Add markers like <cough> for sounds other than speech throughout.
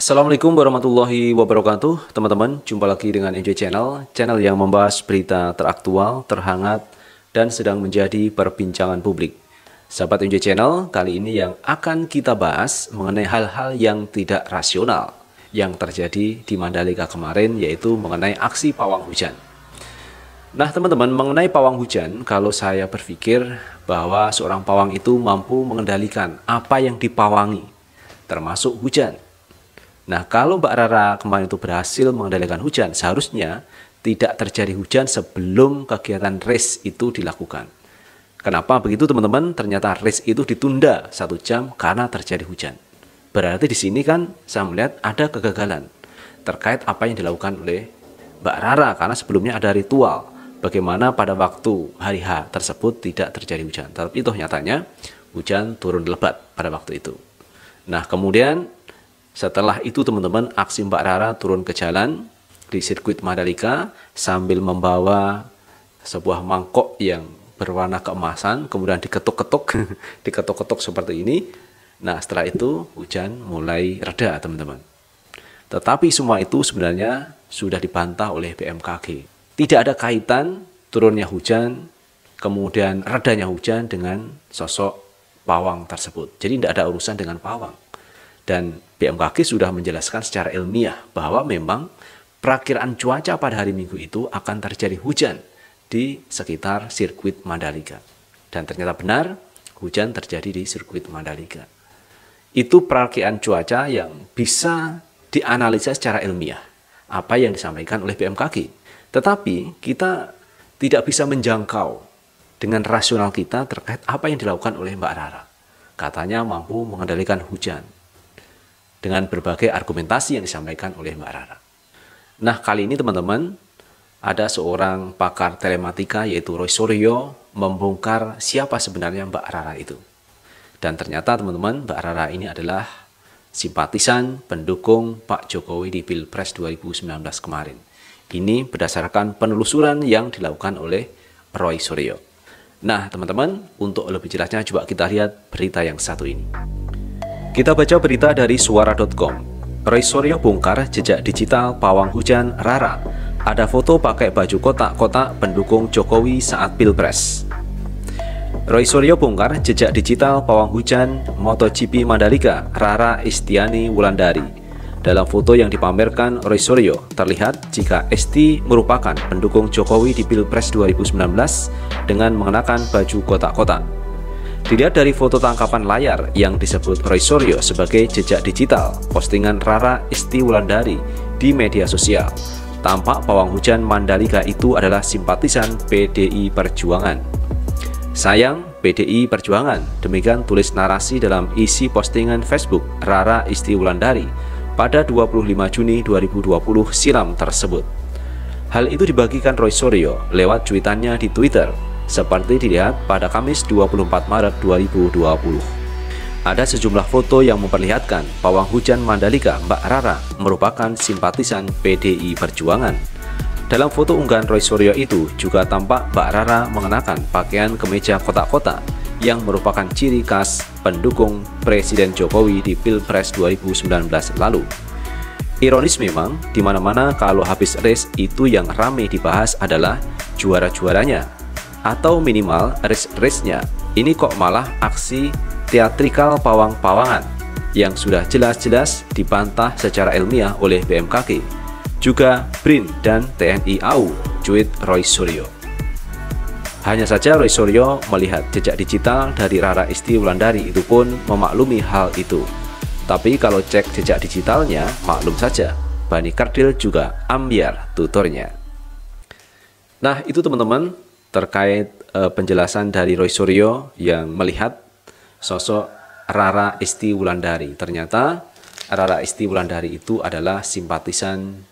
Assalamualaikum warahmatullahi wabarakatuh Teman-teman, jumpa lagi dengan Enjoy Channel Channel yang membahas berita teraktual, terhangat, dan sedang menjadi perbincangan publik Sahabat Enjoy Channel, kali ini yang akan kita bahas mengenai hal-hal yang tidak rasional yang terjadi di Mandalika kemarin yaitu mengenai aksi pawang hujan Nah teman-teman, mengenai pawang hujan, kalau saya berpikir bahwa seorang pawang itu mampu mengendalikan apa yang dipawangi, termasuk hujan Nah, kalau Mbak Rara kemarin itu berhasil mengendalikan hujan, seharusnya tidak terjadi hujan sebelum kegiatan race itu dilakukan. Kenapa begitu teman-teman? Ternyata race itu ditunda satu jam karena terjadi hujan. Berarti di sini kan saya melihat ada kegagalan terkait apa yang dilakukan oleh Mbak Rara karena sebelumnya ada ritual bagaimana pada waktu hari H tersebut tidak terjadi hujan. Tapi itu nyatanya hujan turun lebat pada waktu itu. Nah kemudian setelah itu teman-teman aksi Mbak Rara turun ke jalan di sirkuit madalika sambil membawa sebuah mangkok yang berwarna keemasan kemudian diketuk-ketuk <laughs> diketuk-ketuk seperti ini. Nah, setelah itu hujan mulai reda, teman-teman. Tetapi semua itu sebenarnya sudah dibantah oleh BMKG. Tidak ada kaitan turunnya hujan kemudian redanya hujan dengan sosok pawang tersebut. Jadi tidak ada urusan dengan pawang. Dan BMKG sudah menjelaskan secara ilmiah bahwa memang perakiran cuaca pada hari Minggu itu akan terjadi hujan di sekitar sirkuit Mandalika. Dan ternyata benar, hujan terjadi di sirkuit Mandalika. Itu perakiran cuaca yang bisa dianalisa secara ilmiah apa yang disampaikan oleh BMKG. Tetapi kita tidak bisa menjangkau dengan rasional kita terkait apa yang dilakukan oleh Mbak Rara. Katanya mampu mengendalikan hujan dengan berbagai argumentasi yang disampaikan oleh Mbak Rara. Nah, kali ini teman-teman, ada seorang pakar telematika yaitu Roy Suryo membongkar siapa sebenarnya Mbak Rara itu. Dan ternyata teman-teman, Mbak Rara ini adalah simpatisan pendukung Pak Jokowi di Pilpres 2019 kemarin. Ini berdasarkan penelusuran yang dilakukan oleh Roy Suryo. Nah, teman-teman, untuk lebih jelasnya coba kita lihat berita yang satu ini. Kita baca berita dari suara.com. Roy Suryo bongkar jejak digital pawang hujan Rara. Ada foto pakai baju kotak-kotak pendukung Jokowi saat Pilpres. Roy Suryo bongkar jejak digital pawang hujan MotoGP Mandalika Rara Istiani Wulandari. Dalam foto yang dipamerkan Roy Suryo, terlihat jika Esti merupakan pendukung Jokowi di Pilpres 2019 dengan mengenakan baju kotak-kotak. Dilihat dari foto tangkapan layar yang disebut Roy Suryo sebagai jejak digital, postingan Rara Wulandari di media sosial, tampak pawang hujan Mandalika itu adalah simpatisan PDI Perjuangan. Sayang, PDI Perjuangan, demikian tulis narasi dalam isi postingan Facebook Rara Wulandari pada 25 Juni 2020 silam tersebut. Hal itu dibagikan Roy Suryo lewat cuitannya di Twitter seperti dilihat pada Kamis 24 Maret 2020. Ada sejumlah foto yang memperlihatkan pawang hujan Mandalika Mbak Rara merupakan simpatisan PDI Perjuangan. Dalam foto unggahan Roy Suryo itu juga tampak Mbak Rara mengenakan pakaian kemeja kotak-kotak yang merupakan ciri khas pendukung Presiden Jokowi di Pilpres 2019 lalu. Ironis memang, di mana-mana kalau habis race itu yang ramai dibahas adalah juara-juaranya atau minimal risk-risknya. Ini kok malah aksi teatrikal pawang-pawangan yang sudah jelas-jelas dibantah secara ilmiah oleh BMKG. Juga BRIN dan TNI AU, cuit Roy Suryo. Hanya saja Roy Suryo melihat jejak digital dari Rara Isti Wulandari itu pun memaklumi hal itu. Tapi kalau cek jejak digitalnya, maklum saja, Bani Kardil juga ambiar tutornya. Nah itu teman-teman, terkait uh, penjelasan dari Roy Suryo yang melihat sosok Rara Isti Wulandari. Ternyata Rara Isti Wulandari itu adalah simpatisan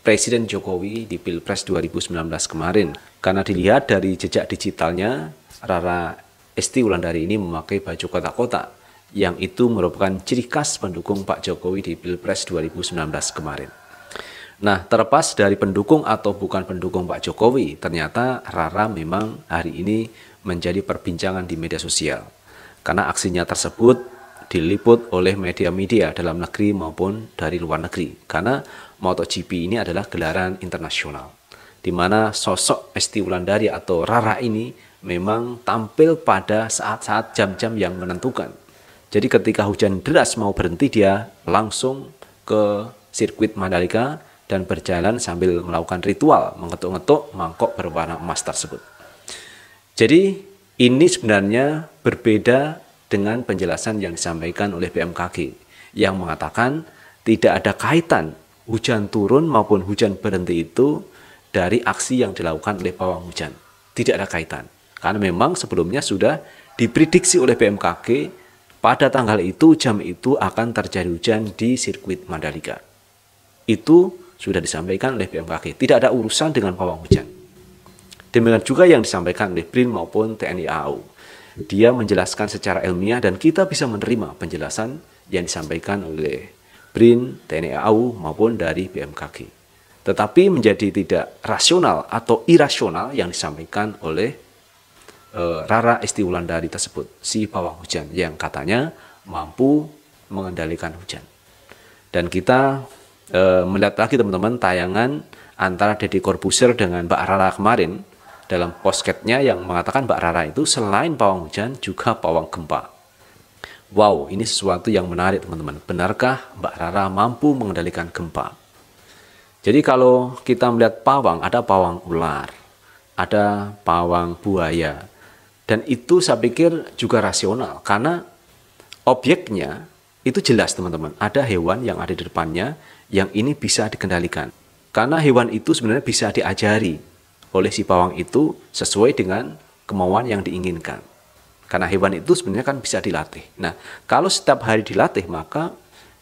Presiden Jokowi di Pilpres 2019 kemarin. Karena dilihat dari jejak digitalnya, Rara Isti Wulandari ini memakai baju kotak-kotak yang itu merupakan ciri khas pendukung Pak Jokowi di Pilpres 2019 kemarin. Nah, terlepas dari pendukung atau bukan pendukung Pak Jokowi, ternyata Rara memang hari ini menjadi perbincangan di media sosial. Karena aksinya tersebut diliput oleh media-media dalam negeri maupun dari luar negeri. Karena MotoGP ini adalah gelaran internasional. Di mana sosok Esti Wulandari atau Rara ini memang tampil pada saat-saat jam-jam yang menentukan. Jadi ketika hujan deras mau berhenti dia langsung ke sirkuit Mandalika dan berjalan sambil melakukan ritual mengetuk-ngetuk mangkok berwarna emas tersebut. Jadi ini sebenarnya berbeda dengan penjelasan yang disampaikan oleh BMKG yang mengatakan tidak ada kaitan hujan turun maupun hujan berhenti itu dari aksi yang dilakukan oleh pawang hujan. Tidak ada kaitan. Karena memang sebelumnya sudah diprediksi oleh BMKG pada tanggal itu jam itu akan terjadi hujan di sirkuit Mandalika. Itu sudah disampaikan oleh BMKG. Tidak ada urusan dengan pawang hujan. Demikian juga yang disampaikan oleh BRIN maupun TNI AU. Dia menjelaskan secara ilmiah dan kita bisa menerima penjelasan yang disampaikan oleh BRIN, TNI AU maupun dari BMKG. Tetapi menjadi tidak rasional atau irasional yang disampaikan oleh eh, Rara Esti Wulandari tersebut, si pawang hujan yang katanya mampu mengendalikan hujan. Dan kita Eh, melihat lagi teman-teman tayangan antara Deddy Corbuzier dengan Mbak Rara kemarin dalam posketnya yang mengatakan Mbak Rara itu selain pawang hujan juga pawang gempa. Wow, ini sesuatu yang menarik teman-teman. Benarkah Mbak Rara mampu mengendalikan gempa? Jadi kalau kita melihat pawang, ada pawang ular, ada pawang buaya. Dan itu saya pikir juga rasional karena objeknya itu jelas teman-teman. Ada hewan yang ada di depannya yang ini bisa dikendalikan. Karena hewan itu sebenarnya bisa diajari oleh si pawang itu sesuai dengan kemauan yang diinginkan. Karena hewan itu sebenarnya kan bisa dilatih. Nah, kalau setiap hari dilatih maka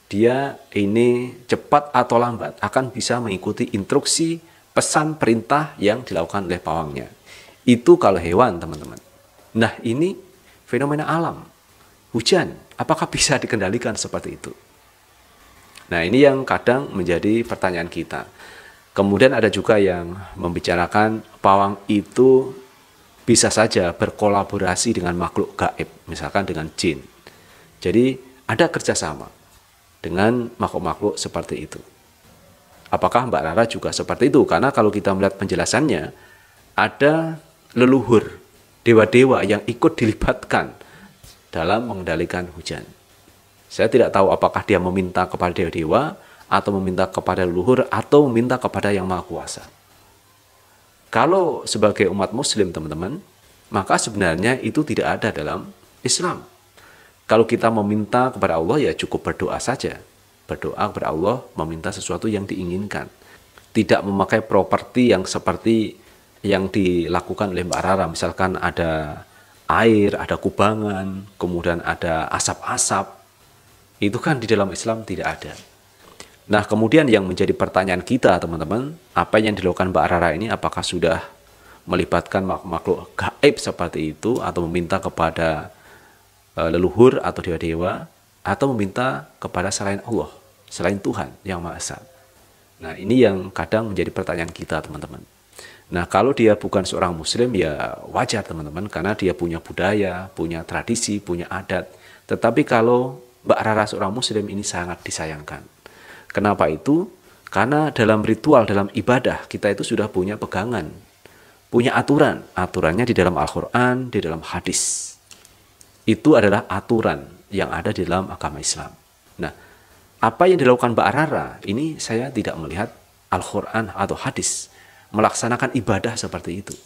dia ini cepat atau lambat akan bisa mengikuti instruksi pesan perintah yang dilakukan oleh pawangnya. Itu kalau hewan, teman-teman. Nah, ini fenomena alam. Hujan, apakah bisa dikendalikan seperti itu? Nah, ini yang kadang menjadi pertanyaan kita. Kemudian ada juga yang membicarakan pawang itu bisa saja berkolaborasi dengan makhluk gaib, misalkan dengan jin. Jadi ada kerjasama dengan makhluk-makhluk seperti itu. Apakah Mbak Rara juga seperti itu? Karena kalau kita melihat penjelasannya, ada leluhur, dewa-dewa yang ikut dilibatkan dalam mengendalikan hujan. Saya tidak tahu apakah dia meminta kepada dewa atau meminta kepada leluhur atau meminta kepada yang maha kuasa. Kalau sebagai umat muslim teman-teman, maka sebenarnya itu tidak ada dalam Islam. Kalau kita meminta kepada Allah ya cukup berdoa saja. Berdoa kepada Allah meminta sesuatu yang diinginkan. Tidak memakai properti yang seperti yang dilakukan oleh Mbak Rara. Misalkan ada air, ada kubangan, kemudian ada asap-asap, itu kan di dalam Islam tidak ada. Nah, kemudian yang menjadi pertanyaan kita, teman-teman, apa yang dilakukan Mbak Rara ini apakah sudah melibatkan makhluk gaib seperti itu atau meminta kepada e, leluhur atau dewa-dewa atau meminta kepada selain Allah, selain Tuhan yang Maha Esa. Nah, ini yang kadang menjadi pertanyaan kita, teman-teman. Nah, kalau dia bukan seorang muslim ya wajar, teman-teman, karena dia punya budaya, punya tradisi, punya adat. Tetapi kalau Mbak Rara seorang muslim ini sangat disayangkan. Kenapa itu? Karena dalam ritual, dalam ibadah kita itu sudah punya pegangan, punya aturan. Aturannya di dalam Al-Quran, di dalam hadis. Itu adalah aturan yang ada di dalam agama Islam. Nah, apa yang dilakukan Mbak Rara ini saya tidak melihat Al-Quran atau hadis melaksanakan ibadah seperti itu.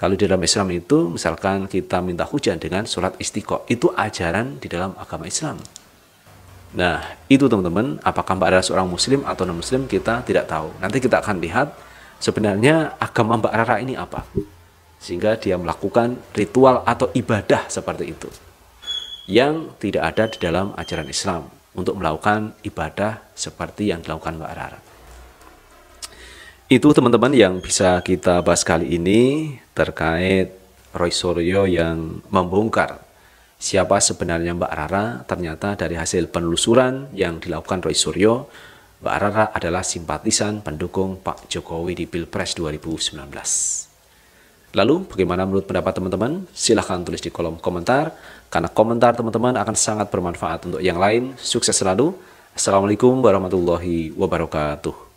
Kalau di dalam Islam itu misalkan kita minta hujan dengan sholat istiqo, itu ajaran di dalam agama Islam. Nah, itu teman-teman, apakah Mbak Rara seorang muslim atau non-muslim kita tidak tahu. Nanti kita akan lihat sebenarnya agama Mbak Rara ini apa. Sehingga dia melakukan ritual atau ibadah seperti itu. Yang tidak ada di dalam ajaran Islam untuk melakukan ibadah seperti yang dilakukan Mbak Rara. Itu teman-teman yang bisa kita bahas kali ini terkait Roy Suryo yang membongkar siapa sebenarnya Mbak Rara. Ternyata dari hasil penelusuran yang dilakukan Roy Suryo, Mbak Rara adalah simpatisan pendukung Pak Jokowi di Pilpres 2019. Lalu bagaimana menurut pendapat teman-teman? Silahkan tulis di kolom komentar, karena komentar teman-teman akan sangat bermanfaat untuk yang lain. Sukses selalu. Assalamualaikum warahmatullahi wabarakatuh.